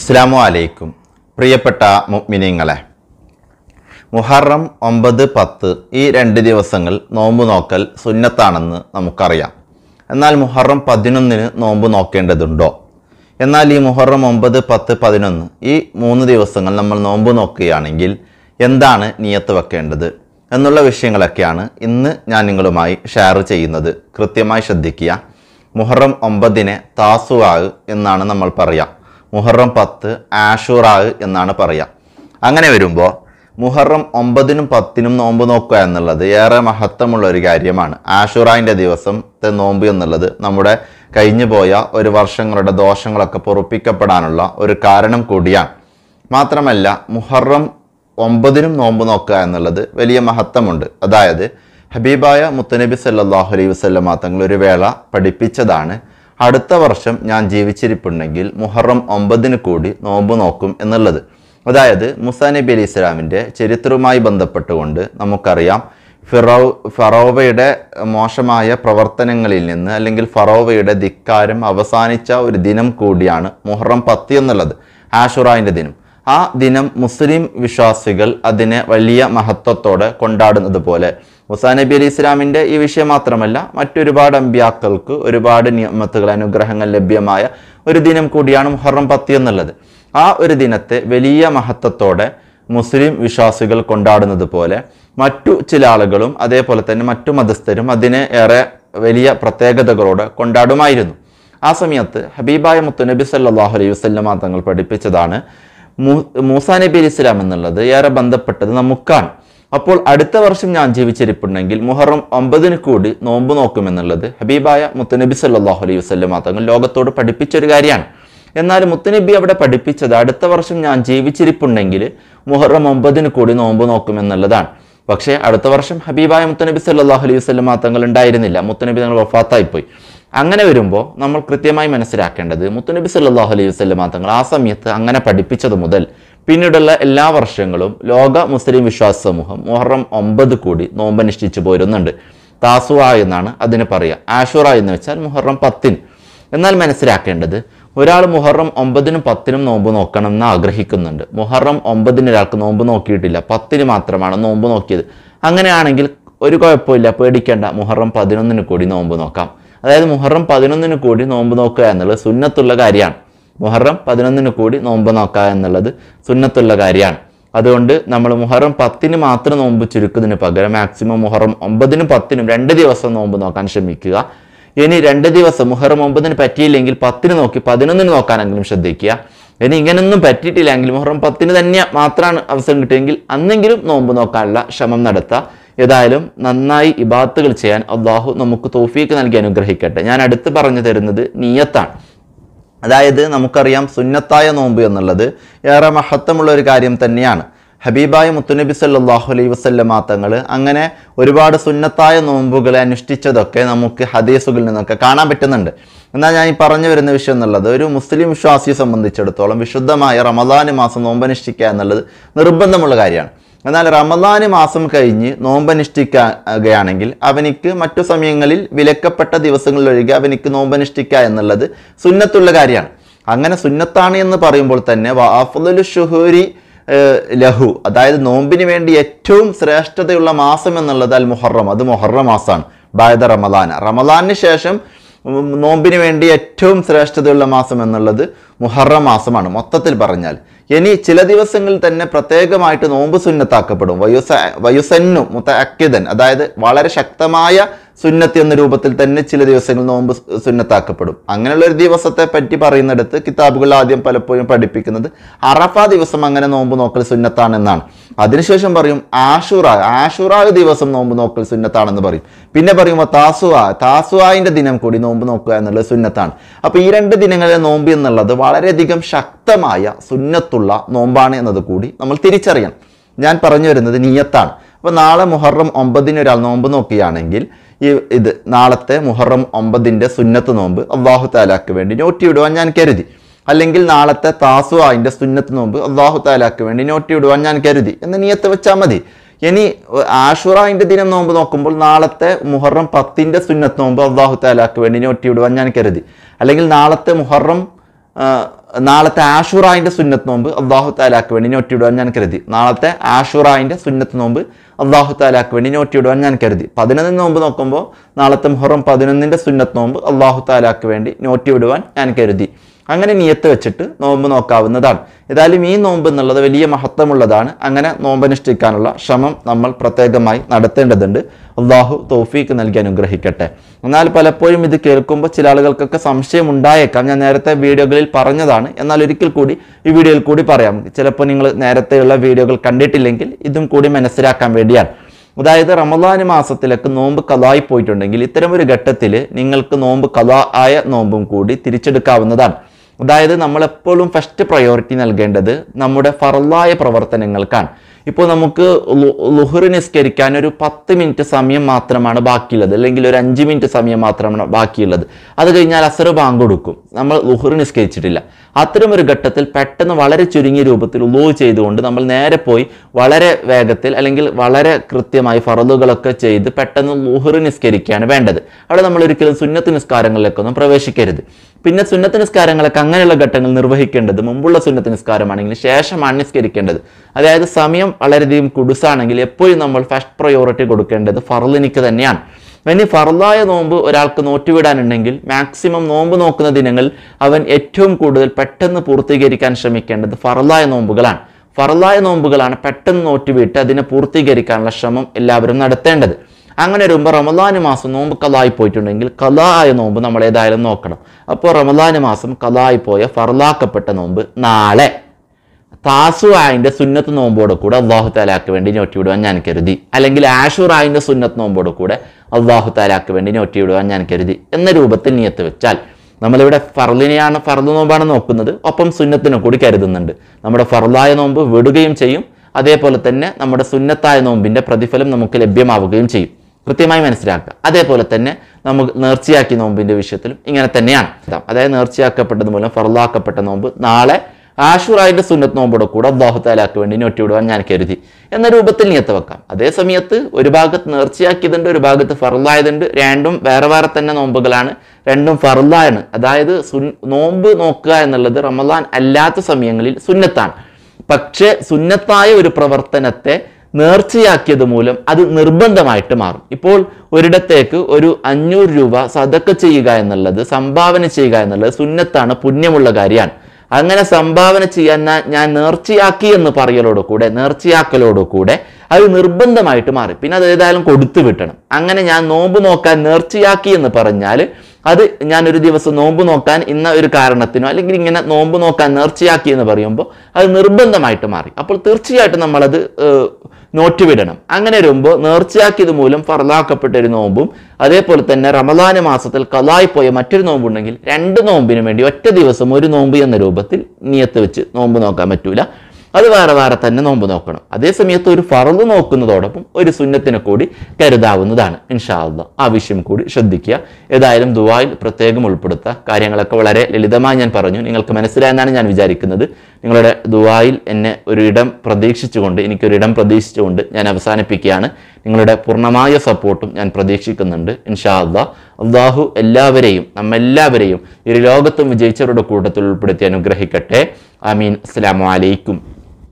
അസ്സാം അലൈക്കും പ്രിയപ്പെട്ട മുഗ്മിനിങ്ങളെ മുഹറം ഒമ്പത് പത്ത് ഈ രണ്ട് ദിവസങ്ങൾ നോമ്പ് നോക്കൽ സുന്നത്താണെന്ന് നമുക്കറിയാം എന്നാൽ മുഹറം പതിനൊന്നിന് നോമ്പ് നോക്കേണ്ടതുണ്ടോ എന്നാൽ ഈ മുഹറം ഒമ്പത് പത്ത് പതിനൊന്ന് ഈ മൂന്ന് ദിവസങ്ങൾ നമ്മൾ നോമ്പ് നോക്കുകയാണെങ്കിൽ എന്താണ് നിയത്ത് വെക്കേണ്ടത് എന്നുള്ള വിഷയങ്ങളൊക്കെയാണ് ഇന്ന് ഞാൻ നിങ്ങളുമായി ഷെയർ ചെയ്യുന്നത് കൃത്യമായി ശ്രദ്ധിക്കുക മുഹറം ഒമ്പതിനെ താസുവാഗ് എന്നാണ് നമ്മൾ പറയാം മുഹറം പത്ത് ആഷുറാവ് എന്നാണ് പറയുക അങ്ങനെ വരുമ്പോൾ മുഹറം ഒമ്പതിനും പത്തിനും നോമ്പ് നോക്കുക എന്നുള്ളത് ഏറെ മഹത്വമുള്ള ഒരു കാര്യമാണ് ആഷുറായിൻ്റെ ദിവസത്തെ നോമ്പ് എന്നുള്ളത് നമ്മുടെ കഴിഞ്ഞു പോയ ഒരു വർഷങ്ങളുടെ ദോഷങ്ങളൊക്കെ പൊറുപ്പിക്കപ്പെടാനുള്ള ഒരു കാരണം കൂടിയാണ് മാത്രമല്ല മുഹറം ഒമ്പതിനും നോമ്പ് നോക്കുക എന്നുള്ളത് വലിയ മഹത്വമുണ്ട് അതായത് ഹബീബായ മുത്തനബി സല്ലാഹുലൈ അലൈഹി വസ്ലം തങ്ങൾ ഒരു വേള പഠിപ്പിച്ചതാണ് അടുത്ത വർഷം ഞാൻ ജീവിച്ചിരിപ്പുണ്ടെങ്കിൽ മുഹറം ഒമ്പതിന് കൂടി നോമ്പ് നോക്കും എന്നുള്ളത് അതായത് മുസാ നബി അലി ഇസ്ലാമിൻ്റെ ചരിത്രവുമായി ബന്ധപ്പെട്ടുകൊണ്ട് നമുക്കറിയാം ഫിറോ ഫറോവയുടെ മോശമായ പ്രവർത്തനങ്ങളിൽ നിന്ന് അല്ലെങ്കിൽ ഫറോവയുടെ ധിക്കാരം അവസാനിച്ച ഒരു ദിനം കൂടിയാണ് മുഹറം പത്തി എന്നുള്ളത് ആഷുറായിൻ്റെ ദിനം ആ ദിനം മുസ്ലിം വിശ്വാസികൾ അതിനെ വലിയ മഹത്വത്തോടെ കൊണ്ടാടുന്നത് പോലെ മുസാ നബി അലി ഇസ്ലാമിൻ്റെ ഈ വിഷയം മാത്രമല്ല മറ്റൊരുപാട് അമ്പ്യാക്കൾക്ക് ഒരുപാട് നിയമത്തുകൾ അനുഗ്രഹങ്ങൾ ലഭ്യമായ ഒരു ദിനം കൂടിയാണ് മുഹറം പത്തി എന്നുള്ളത് ആ ഒരു ദിനത്തെ വലിയ മഹത്വത്തോടെ മുസ്ലിം വിശ്വാസികൾ കൊണ്ടാടുന്നത് പോലെ മറ്റു ചില ആളുകളും അതേപോലെ തന്നെ മറ്റു മതസ്ഥരും അതിനെ ഏറെ വലിയ പ്രത്യേകതകളോടെ കൊണ്ടാടുമായിരുന്നു ആ സമയത്ത് ഹബീബായ മുത്തുനബി സല്ലാഹു അലൈഹി വസ്ലമ തങ്ങൾ പഠിപ്പിച്ചതാണ് മൂസാ നബി അലി ഇസ്ലാം എന്നുള്ളത് ഏറെ ബന്ധപ്പെട്ടത് നമുക്കാണ് അപ്പോൾ അടുത്ത വർഷം ഞാൻ ജീവിച്ചിരിപ്പുണ്ടെങ്കിൽ മുഹറം ഒമ്പതിന് കൂടി നോമ്പ് നോക്കുമെന്നുള്ളത് ഹബീബായ മുത്തനബി സല്ലാഹു അലൈഹി വസ്ലം തങ്ങൾ ലോകത്തോട് പഠിപ്പിച്ചൊരു കാര്യമാണ് എന്നാൽ മുത്തനബി അവിടെ പഠിപ്പിച്ചത് അടുത്ത വർഷം ഞാൻ ജീവിച്ചിരിപ്പുണ്ടെങ്കിൽ മുഹറം ഒമ്പതിന് കൂടി നോമ്പ് നോക്കുമെന്നുള്ളതാണ് പക്ഷേ അടുത്ത വർഷം ഹബീബായ മുത്തനബി സല്ലാഹു അലൈഹി വസ്ലം തങ്ങൾ ഉണ്ടായിരുന്നില്ല മുത്തനബി തങ്ങൾ വഫാത്തായിപ്പോയി അങ്ങനെ വരുമ്പോൾ നമ്മൾ കൃത്യമായി മനസ്സിലാക്കേണ്ടത് മുത്തനബി സല്ലാഹു അലൈഹി വസ്ലം തങ്ങൾ ആ സമയത്ത് അങ്ങനെ പഠിപ്പിച്ചത് മുതൽ പിന്നീടുള്ള എല്ലാ വർഷങ്ങളും ലോക മുസ്ലിം വിശ്വാസ സമൂഹം മുഹറം ഒമ്പത് കൂടി നോമ്പനുഷ്ഠിച്ചു പോരുന്നുണ്ട് താസുവ എന്നാണ് അതിന് പറയുക ആഷുറ എന്ന് വെച്ചാൽ മുഹറം പത്തിന് എന്നാൽ മനസ്സിലാക്കേണ്ടത് ഒരാൾ മുഹറം ഒമ്പതിനും പത്തിനും നോമ്പ് നോക്കണം എന്ന് ആഗ്രഹിക്കുന്നുണ്ട് മുഹറം ഒമ്പതിന് ഒരാൾക്ക് നോമ്പ് നോക്കിയിട്ടില്ല പത്തിന് മാത്രമാണ് നോമ്പ് നോക്കിയത് അങ്ങനെയാണെങ്കിൽ ഒരു കുഴപ്പമില്ല പേടിക്കേണ്ട മുഹറം പതിനൊന്നിന് കൂടി നോമ്പ് നോക്കാം അതായത് മുഹറം പതിനൊന്നിന് കൂടി നോമ്പ് നോക്കുക എന്നുള്ളത് സുന്നത്തുള്ള കാര്യമാണ് മുഹറം പതിനൊന്നിന് കൂടി നോമ്പ് നോക്കുക എന്നുള്ളത് സുന്നത്തുള്ള കാര്യമാണ് അതുകൊണ്ട് നമ്മൾ മുഹറം പത്തിന് മാത്രം നോമ്പ് ചുരുക്കുന്നതിന് പകരം മാക്സിമം മുഹറം ഒമ്പതിനും പത്തിനും രണ്ട് ദിവസം നോമ്പ് നോക്കാൻ ശ്രമിക്കുക ഇനി രണ്ട് ദിവസം മുഹറം ഒമ്പതിന് പറ്റിയില്ലെങ്കിൽ പത്തിന് നോക്കി പതിനൊന്നിന് നോക്കാനെങ്കിലും ശ്രദ്ധിക്കുക ഇനി ഇങ്ങനൊന്നും പറ്റിയിട്ടില്ലെങ്കിൽ മുഹറം പത്തിന് തന്നെ മാത്രമാണ് അവസരം കിട്ടിയെങ്കിൽ അന്നെങ്കിലും നോമ്പ് നോക്കാനുള്ള ശ്രമം നടത്തുക ഏതായാലും നന്നായി ഇബാത്തുകൾ ചെയ്യാൻ അള്ളാഹു നമുക്ക് തോഫീക്ക് നൽകി അനുഗ്രഹിക്കട്ടെ ഞാൻ അടുത്ത് പറഞ്ഞു തരുന്നത് നീയത്താണ് അതായത് നമുക്കറിയാം സുന്നത്തായ നോമ്പ് എന്നുള്ളത് ഏറെ മഹത്വമുള്ള ഒരു കാര്യം തന്നെയാണ് ഹബീബായ മുത്തുനബി സല്ലാഹു അലൈ വസ്ല്ല മാത്തങ്ങൾ അങ്ങനെ ഒരുപാട് സുന്നത്തായ നോമ്പുകളെ അനുഷ്ഠിച്ചതൊക്കെ നമുക്ക് ഹദീസുകളിൽ നിന്നൊക്കെ കാണാൻ പറ്റുന്നുണ്ട് എന്നാൽ ഞാൻ ഈ പറഞ്ഞു വരുന്ന വിഷയം എന്നുള്ളത് ഒരു മുസ്ലിം വിശ്വാസിയെ സംബന്ധിച്ചിടത്തോളം വിശുദ്ധമായ റമദാന് മാസം നോമ്പനുഷ്ഠിക്കുക എന്നുള്ളത് നിർബന്ധമുള്ള കാര്യമാണ് എന്നാൽ റമദാൻ മാസം കഴിഞ്ഞ് നോമ്പനുഷ്ഠിക്കുകയാണെങ്കിൽ അവനിക്ക് മറ്റു സമയങ്ങളിൽ വിലക്കപ്പെട്ട ദിവസങ്ങളിലൊഴികെ അവനിക്ക് നോമ്പനുഷ്ഠിക്കുക എന്നുള്ളത് സുന്നത്തുള്ള കാര്യമാണ് അങ്ങനെ സുന്നത്താണ് എന്ന് പറയുമ്പോൾ തന്നെ വാഫുലു ലഹു അതായത് നോമ്പിന് വേണ്ടി ഏറ്റവും ശ്രേഷ്ഠതയുള്ള മാസം എന്നുള്ളത് അൽ മുഹറം അത് മുഹറം മാസമാണ് ബായദ റമദാൻ റമദാനിന് ശേഷം നോമ്പിന് വേണ്ടി ഏറ്റവും ശ്രേഷ്ഠതയുള്ള മാസം എന്നുള്ളത് മുഹറം മാസമാണ് മൊത്തത്തിൽ പറഞ്ഞാൽ ഇനി ചില ദിവസങ്ങളിൽ തന്നെ പ്രത്യേകമായിട്ട് നോമ്പ് സുന്നത്താക്കപ്പെടും വയുസ വയുസന്നും മുത്ത അക്കിതൻ അതായത് വളരെ ശക്തമായ സുന്നത്ത് എന്ന രൂപത്തിൽ തന്നെ ചില ദിവസങ്ങൾ നോമ്പ് സുന്നത്താക്കപ്പെടും അങ്ങനെയുള്ള ഒരു ദിവസത്തെ പറ്റി പറയുന്നിടത്ത് കിതാബുകൾ ആദ്യം പലപ്പോഴും പഠിപ്പിക്കുന്നത് അറഫ ദിവസം അങ്ങനെ നോമ്പ് നോക്കൽ സുന്നത്താണെന്നാണ് അതിനുശേഷം പറയും ആഷുറ ആഷുറ ദിവസം നോമ്പ് നോക്കൽ സുന്നത്താണെന്ന് പറയും പിന്നെ പറയുമ്പോൾ താസുവ താസുവായിൻ്റെ ദിനം കൂടി നോമ്പ് നോക്കുക എന്നുള്ളത് സുന്നത്താണ് അപ്പോൾ ഈ രണ്ട് ദിനങ്ങളിലെ നോമ്പ് എന്നുള്ളത് വളരെയധികം ശക്തമായ സുന്നത്തുള്ള നോമ്പാണ് എന്നത് കൂടി നമ്മൾ തിരിച്ചറിയണം ഞാൻ പറഞ്ഞു വരുന്നത് നീയത്താണ് അപ്പോൾ നാളെ മുഹറം ഒമ്പതിന് ഒരാൾ നോമ്പ് നോക്കുകയാണെങ്കിൽ ഈ ഇത് നാളത്തെ മുഹറം ഒമ്പതിൻ്റെ സുന്നത്ത് നോമ്പ് അള്ളാഹു താലാക്ക് വേണ്ടി നോട്ടി വിടുവാൻ ഞാൻ കരുതി അല്ലെങ്കിൽ നാളത്തെ താസുവായിൻ്റെ സുന്നത്ത് നോമ്പ് അള്ളാഹു താലാക്ക് വേണ്ടി നോട്ടി വിടുവാൻ ഞാൻ കരുതി എന്ന് നീയത്ത് വെച്ചാൽ മതി ഇനി ആഷുറായിൻ്റെ ദിനം നോമ്പ് നോക്കുമ്പോൾ നാളത്തെ മുഹറം പത്തിൻ്റെ സുന്നത്ത് നോമ്പ് അള്ളാഹു താലാക്ക് വേണ്ടി നോട്ടി വിടുവാൻ ഞാൻ കരുതി അല്ലെങ്കിൽ നാളത്തെ മുഹറം നാളത്തെ ആഷുറായിൻ്റെ സുന്നത്ത് നോമ്പ് അള്ളാഹു താലാക്ക് വേണ്ടി നോട്ടി വിടുവാൻ ഞാൻ കരുതി നാളത്തെ ആഷുറായിൻ്റെ സുന്നത്ത് നോമ്പ് അള്ളാഹു താലാക്ക് വേണ്ടി നോറ്റിയിടുവാൻ ഞാൻ കരുതി പതിനൊന്നിന് നോമ്പ് നോക്കുമ്പോൾ നാളത്തെ മുഹറം പതിനൊന്നിൻ്റെ സുന്നത്ത് നോമ്പ് അള്ളാഹു താലാക്ക് വേണ്ടി നോറ്റിയിടുവാൻ ഞാൻ കരുതി അങ്ങനെ നിയത്ത് വെച്ചിട്ട് നോമ്പ് നോക്കാവുന്നതാണ് ഏതായാലും ഈ നോമ്പ് എന്നുള്ളത് വലിയ മഹത്വമുള്ളതാണ് അങ്ങനെ നോമ്പനുഷ്ഠിക്കാനുള്ള ശ്രമം നമ്മൾ പ്രത്യേകമായി നടത്തേണ്ടതുണ്ട് അള്ളാഹു തോഫീക്ക് നൽകി അനുഗ്രഹിക്കട്ടെ എന്നാൽ പലപ്പോഴും ഇത് കേൾക്കുമ്പോൾ ചില ആളുകൾക്കൊക്കെ സംശയം ഉണ്ടായേക്കാം ഞാൻ നേരത്തെ വീഡിയോകളിൽ പറഞ്ഞതാണ് എന്നാൽ ഒരിക്കൽ കൂടി ഈ വീഡിയോയിൽ കൂടി പറയാം ചിലപ്പോൾ നിങ്ങൾ നേരത്തെയുള്ള വീഡിയോകൾ കണ്ടിട്ടില്ലെങ്കിൽ ഇതും കൂടി മനസ്സിലാക്കാൻ വേണ്ടിയാണ് അതായത് റമദാൻ മാസത്തിലൊക്കെ നോമ്പ് കലായി പോയിട്ടുണ്ടെങ്കിൽ ഇത്തരം ഒരു ഘട്ടത്തിൽ നിങ്ങൾക്ക് നോമ്പ് കലാ ആയ നോമ്പും കൂടി തിരിച്ചെടുക്കാവുന്നതാണ് അതായത് നമ്മളെപ്പോഴും ഫസ്റ്റ് പ്രയോറിറ്റി നൽകേണ്ടത് നമ്മുടെ ഫറലായ പ്രവർത്തനങ്ങൾക്കാണ് ഇപ്പോൾ നമുക്ക് ലുഹർ നിസ്കരിക്കാൻ ഒരു പത്ത് മിനിറ്റ് സമയം മാത്രമാണ് ബാക്കിയുള്ളത് അല്ലെങ്കിൽ ഒരു അഞ്ച് മിനിറ്റ് സമയം മാത്രമാണ് ബാക്കിയുള്ളത് അത് കഴിഞ്ഞാൽ അസർ ബാങ്ക് കൊടുക്കും നമ്മൾ ലുഹർ നിസ്കരിച്ചിട്ടില്ല അത്തരം ഒരു ഘട്ടത്തിൽ പെട്ടെന്ന് വളരെ ചുരുങ്ങിയ രൂപത്തിൽ ഉലോ ചെയ്തുകൊണ്ട് നമ്മൾ നേരെ പോയി വളരെ വേഗത്തിൽ അല്ലെങ്കിൽ വളരെ കൃത്യമായി ഫറലുകളൊക്കെ ചെയ്ത് പെട്ടെന്ന് ലുഹർ നിസ്കരിക്കുകയാണ് വേണ്ടത് അവിടെ നമ്മൾ ഒരിക്കലും സുന്നത്ത് നിസ്കാരങ്ങളിലേക്കൊന്നും പ്രവേശിക്കരുത് പിന്നെ സുന്നത്ത് നിസ്കാരങ്ങളൊക്കെ അങ്ങനെയുള്ള ഘട്ടങ്ങൾ നിർവഹിക്കേണ്ടത് മുമ്പുള്ള സുന്നത്ത് നിസ്കാരമാണെങ്കിൽ ശേഷമാണ് നിസ്കരിക്കേണ്ടത് അതായത് സമയം വളരെയധികം കുടുസാണെങ്കിൽ എപ്പോഴും നമ്മൾ ഫസ്റ്റ് പ്രയോറിറ്റി കൊടുക്കേണ്ടത് ഫറലിനിക്ക് തന്നെയാണ് ഇനി ഫറലായ നോമ്പ് ഒരാൾക്ക് നോറ്റുവിടാനുണ്ടെങ്കിൽ മാക്സിമം നോമ്പ് നോക്കുന്ന ദിനങ്ങളിൽ അവൻ ഏറ്റവും കൂടുതൽ പെട്ടെന്ന് പൂർത്തീകരിക്കാൻ ശ്രമിക്കേണ്ടത് ഫറലായ നോമ്പുകളാണ് ഫറലായ നോമ്പുകളാണ് പെട്ടെന്ന് നോറ്റുവിട്ട് അതിനെ പൂർത്തീകരിക്കാനുള്ള ശ്രമം എല്ലാവരും നടത്തേണ്ടത് അങ്ങനെ വരുമ്പോൾ റമദാന് മാസം നോമ്പ് കലായി പോയിട്ടുണ്ടെങ്കിൽ കലായ നോമ്പ് നമ്മൾ ഏതായാലും നോക്കണം അപ്പോൾ റമദാന് മാസം കലായി പോയ ഫറലാക്കപ്പെട്ട നോമ്പ് നാളെ പാസുവായിൻ്റെ സുന്നത്ത് നോമ്പോട് കൂടെ അള്ളാഹു താലാക്ക് വേണ്ടി നോറ്റിവിടുവാൻ ഞാൻ കരുതി അല്ലെങ്കിൽ ആഷുറായിൻ്റെ സുന്നത്ത് നോമ്പോട് കൂടെ അള്ളാഹു താലാക്ക് വേണ്ടി നോറ്റിവിടുവാൻ ഞാൻ കരുതി എന്ന രൂപത്തിൽ നീയത്ത് വെച്ചാൽ നമ്മളിവിടെ ഫർലിനെയാണ് ഫർദ് നോമ്പാണ് നോക്കുന്നത് ഒപ്പം സുന്നത്തിനെ കൂടി കരുതുന്നുണ്ട് നമ്മുടെ ഫർലായ നോമ്പ് വിടുകയും ചെയ്യും അതേപോലെ തന്നെ നമ്മുടെ സുന്നത്തായ നോമ്പിൻ്റെ പ്രതിഫലം നമുക്ക് ലഭ്യമാവുകയും ചെയ്യും കൃത്യമായി മനസ്സിലാക്കുക അതേപോലെ തന്നെ നമുക്ക് നേർച്ചയാക്കിയ നോമ്പിൻ്റെ വിഷയത്തിലും ഇങ്ങനെ തന്നെയാണ് അതായത് നേർച്ചയാക്കപ്പെട്ടത് മൂലം ഫർലാക്കപ്പെട്ട നോമ്പ് നാളെ ആഷുറായിട്ട് സുന്നത്ത് നോമ്പോടെ കൂടെ അള്ളാഹുത്താലാക്ക് വേണ്ടി വിടുവാൻ ഞാൻ കരുതി എന്ന രൂപത്തിൽ നിയത്ത് വെക്കാം അതേ സമയത്ത് ഒരു ഭാഗത്ത് നേർച്ചയാക്കിയതുണ്ട് ഒരു ഭാഗത്ത് ഫറുള്ളായതുണ്ട് രണ്ടും വേറെ വേറെ തന്നെ നോമ്പുകളാണ് രണ്ടും ഫറുള്ളാണ് അതായത് സുൻ നോമ്പ് നോക്കുക എന്നുള്ളത് റമദാൻ അല്ലാത്ത സമയങ്ങളിൽ സുന്നത്താണ് പക്ഷേ സുന്നത്തായ ഒരു പ്രവർത്തനത്തെ നേർച്ചയാക്കിയത് മൂലം അത് നിർബന്ധമായിട്ട് മാറും ഇപ്പോൾ ഒരിടത്തേക്ക് ഒരു അഞ്ഞൂറ് രൂപ സതക്ക ചെയ്യുക എന്നുള്ളത് സംഭാവന ചെയ്യുക എന്നുള്ളത് സുന്നത്താണ് പുണ്യമുള്ള കാര്യമാണ് അങ്ങനെ സംഭാവന ചെയ്യാൻ ഞാൻ നേർച്ചയാക്കി എന്ന് പറയലോടുകൂടെ നേർച്ചയാക്കലോടുകൂടെ അത് നിർബന്ധമായിട്ട് മാറി പിന്നെ അത് ഏതായാലും കൊടുത്തു വിട്ടണം അങ്ങനെ ഞാൻ നോമ്പ് നോക്കാൻ നേർച്ചയാക്കി എന്ന് പറഞ്ഞാൽ അത് ഞാനൊരു ദിവസം നോമ്പ് നോക്കാൻ ഇന്ന ഒരു കാരണത്തിനോ അല്ലെങ്കിൽ ഇങ്ങനെ നോമ്പ് നോക്കാൻ നേർച്ചയാക്കി എന്ന് പറയുമ്പോൾ അത് നിർബന്ധമായിട്ട് മാറി അപ്പോൾ തീർച്ചയായിട്ടും നമ്മളത് നോട്ട് വിടണം അങ്ങനെ വരുമ്പോൾ നേർച്ചയാക്കിയത് മൂലം ഫറലാക്കപ്പെട്ട ഒരു നോമ്പും അതേപോലെ തന്നെ റമദാന മാസത്തിൽ കലായിപ്പോയ മറ്റൊരു നോമ്പുണ്ടെങ്കിൽ രണ്ട് നോമ്പിനു വേണ്ടി ഒറ്റ ദിവസം ഒരു നോമ്പ് എന്ന രൂപത്തിൽ നിയത്ത് വെച്ച് നോമ്പ് നോക്കാൻ പറ്റൂല അത് വേറെ വേറെ തന്നെ നോമ്പ് നോക്കണം അതേ ഒരു ഫറന്ന് നോക്കുന്നതോടൊപ്പം ഒരു സുന്നത്തിനെ കൂടി കരുതാവുന്നതാണ് ഇൻഷാള്ള ആ വിഷയം കൂടി ശ്രദ്ധിക്കുക ഏതായാലും ദുബായിൽ പ്രത്യേകം ഉൾപ്പെടുത്തുക കാര്യങ്ങളൊക്കെ വളരെ ലളിതമായി ഞാൻ പറഞ്ഞു നിങ്ങൾക്ക് മനസ്സിലായെന്നാണ് ഞാൻ വിചാരിക്കുന്നത് നിങ്ങളുടെ ദുബായിൽ എന്നെ ഒരിടം പ്രതീക്ഷിച്ചുകൊണ്ട് എനിക്കൊരിടം പ്രതീക്ഷിച്ചുകൊണ്ട് ഞാൻ അവസാനിപ്പിക്കുകയാണ് നിങ്ങളുടെ പൂർണ്ണമായ സപ്പോർട്ടും ഞാൻ പ്രതീക്ഷിക്കുന്നുണ്ട് ഇൻഷാ അള്ളാഹു എല്ലാവരെയും നമ്മെല്ലാവരെയും ഇരു ലോകത്തും വിജയിച്ചവരുടെ കൂട്ടത്തിൽ ഉൾപ്പെടുത്തി അനുഗ്രഹിക്കട്ടെ ആമീൻ അസ്സാം വലൈക്കും